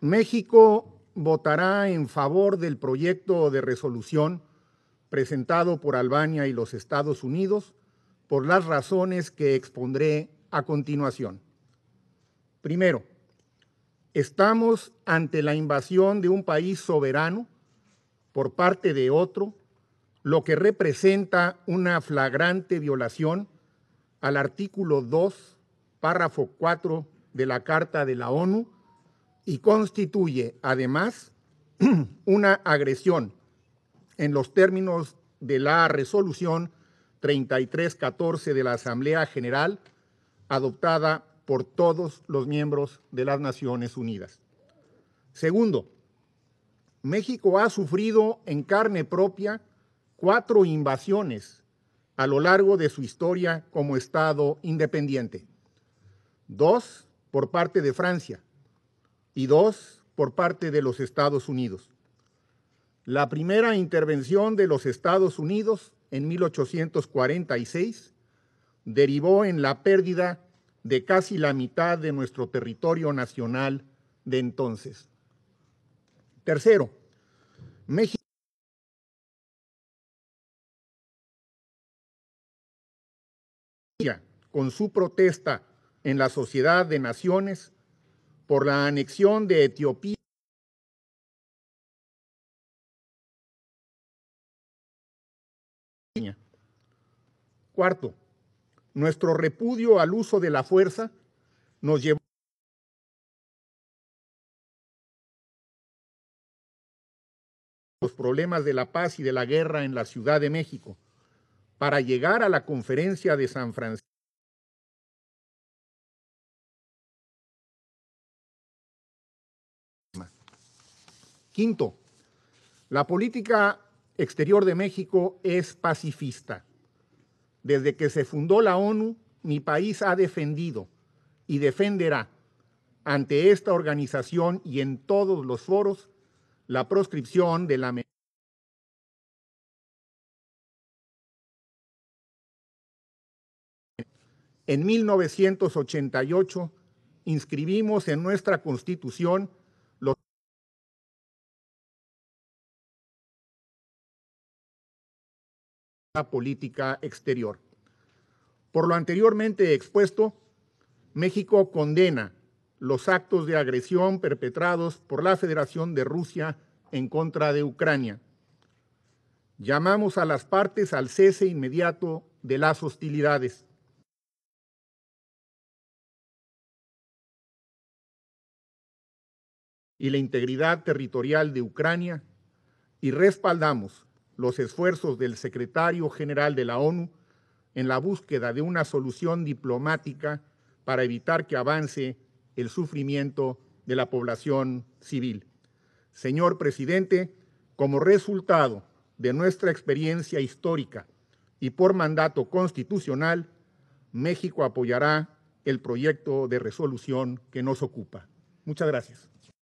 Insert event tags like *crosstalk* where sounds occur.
México votará en favor del proyecto de resolución presentado por Albania y los Estados Unidos por las razones que expondré a continuación. Primero, estamos ante la invasión de un país soberano por parte de otro, lo que representa una flagrante violación al artículo 2, párrafo 4 de la Carta de la ONU y constituye además *clears throat* una agresión en los términos de la resolución 3314 de la Asamblea General adoptada por todos los miembros de las Naciones Unidas. Segundo, México ha sufrido en carne propia cuatro invasiones a lo largo de su historia como Estado independiente. Dos por parte de Francia, y dos por parte de los Estados Unidos. La primera intervención de los Estados Unidos en 1846 derivó en la pérdida de casi la mitad de nuestro territorio nacional de entonces. Tercero, México. con su protesta en la Sociedad de Naciones por la anexión de Etiopía. Cuarto, nuestro repudio al uso de la fuerza nos llevó los problemas de la paz y de la guerra en la Ciudad de México para llegar a la conferencia de San Francisco. Quinto, la política exterior de México es pacifista. Desde que se fundó la ONU, mi país ha defendido y defenderá ante esta organización y en todos los foros la proscripción de la En 1988 inscribimos en nuestra Constitución política exterior. Por lo anteriormente expuesto, México condena los actos de agresión perpetrados por la Federación de Rusia en contra de Ucrania. Llamamos a las partes al cese inmediato de las hostilidades. y la integridad territorial de Ucrania y respaldamos los esfuerzos del secretario general de la ONU en la búsqueda de una solución diplomática para evitar que avance el sufrimiento de la población civil. Señor presidente, como resultado de nuestra experiencia histórica y por mandato constitucional, México apoyará el proyecto de resolución que nos ocupa. Muchas gracias.